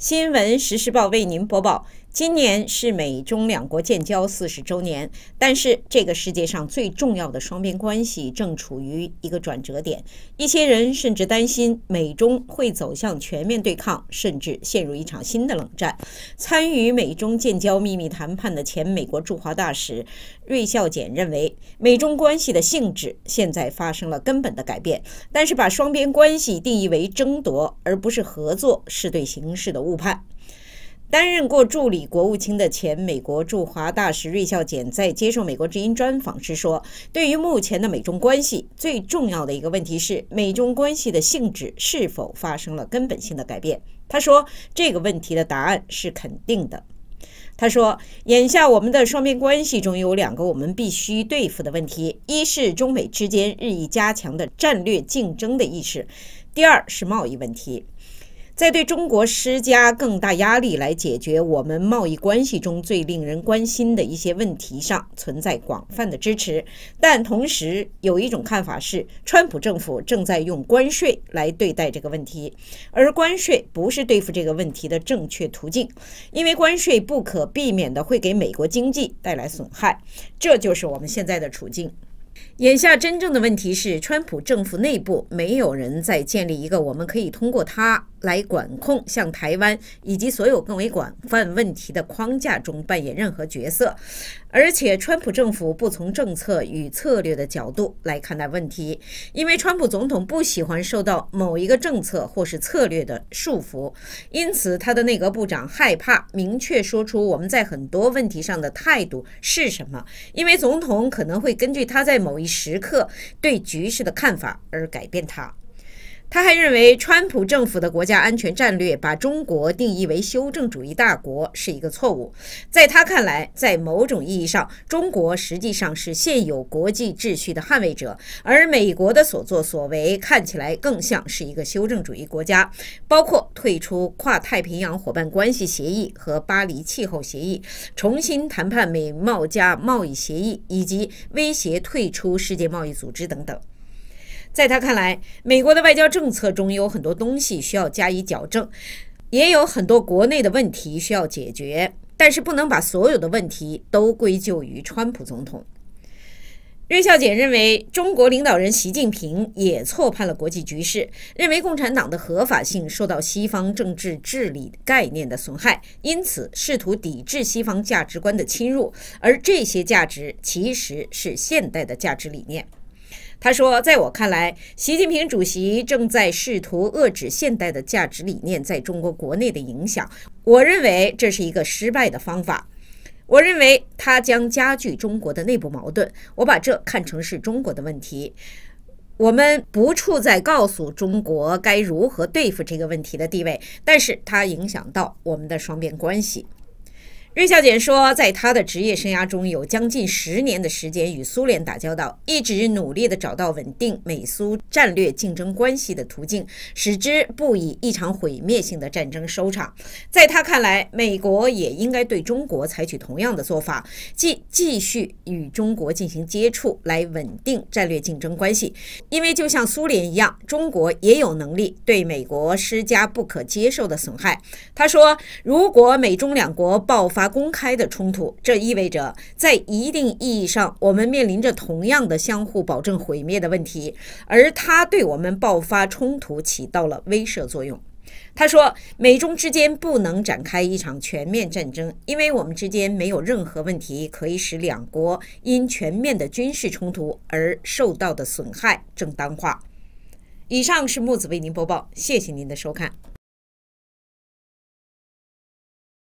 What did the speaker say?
新闻实时报，为您播报。今年是美中两国建交四十周年，但是这个世界上最重要的双边关系正处于一个转折点。一些人甚至担心美中会走向全面对抗，甚至陷入一场新的冷战。参与美中建交秘密谈判的前美国驻华大使芮效俭认为，美中关系的性质现在发生了根本的改变，但是把双边关系定义为争夺而不是合作，是对形势的误判。担任过助理国务卿的前美国驻华大使芮孝俭在接受美国之音专访时说：“对于目前的美中关系，最重要的一个问题是美中关系的性质是否发生了根本性的改变。”他说：“这个问题的答案是肯定的。”他说：“眼下我们的双边关系中有两个我们必须对付的问题，一是中美之间日益加强的战略竞争的意识，第二是贸易问题。”在对中国施加更大压力来解决我们贸易关系中最令人关心的一些问题上存在广泛的支持，但同时有一种看法是，川普政府正在用关税来对待这个问题，而关税不是对付这个问题的正确途径，因为关税不可避免的会给美国经济带来损害，这就是我们现在的处境。眼下真正的问题是，川普政府内部没有人在建立一个我们可以通过它来管控向台湾以及所有更为广泛问题的框架中扮演任何角色。而且，川普政府不从政策与策略的角度来看待问题，因为川普总统不喜欢受到某一个政策或是策略的束缚，因此他的内阁部长害怕明确说出我们在很多问题上的态度是什么，因为总统可能会根据他在。某一时刻对局势的看法而改变它。他还认为，川普政府的国家安全战略把中国定义为修正主义大国是一个错误。在他看来，在某种意义上，中国实际上是现有国际秩序的捍卫者，而美国的所作所为看起来更像是一个修正主义国家，包括退出跨太平洋伙伴关系协议和巴黎气候协议，重新谈判美贸加贸易协议，以及威胁退出世界贸易组织等等。在他看来，美国的外交政策中有很多东西需要加以矫正，也有很多国内的问题需要解决，但是不能把所有的问题都归咎于川普总统。任孝俭认为，中国领导人习近平也错判了国际局势，认为共产党的合法性受到西方政治治理概念的损害，因此试图抵制西方价值观的侵入，而这些价值其实是现代的价值理念。他说：“在我看来，习近平主席正在试图遏制现代的价值理念在中国国内的影响。我认为这是一个失败的方法。我认为它将加剧中国的内部矛盾。我把这看成是中国的问题。我们不处在告诉中国该如何对付这个问题的地位，但是它影响到我们的双边关系。”芮小姐说，在她的职业生涯中，有将近十年的时间与苏联打交道，一直努力地找到稳定美苏战略竞争关系的途径，使之不以一场毁灭性的战争收场。在他看来，美国也应该对中国采取同样的做法，即继续与中国进行接触，来稳定战略竞争关系。因为就像苏联一样，中国也有能力对美国施加不可接受的损害。他说，如果美中两国爆发，发公开的冲突，这意味着在一定意义上，我们面临着同样的相互保证毁灭的问题，而它对我们爆发冲突起到了威慑作用。他说，美中之间不能展开一场全面战争，因为我们之间没有任何问题可以使两国因全面的军事冲突而受到的损害正当化。以上是木子为您播报，谢谢您的收看。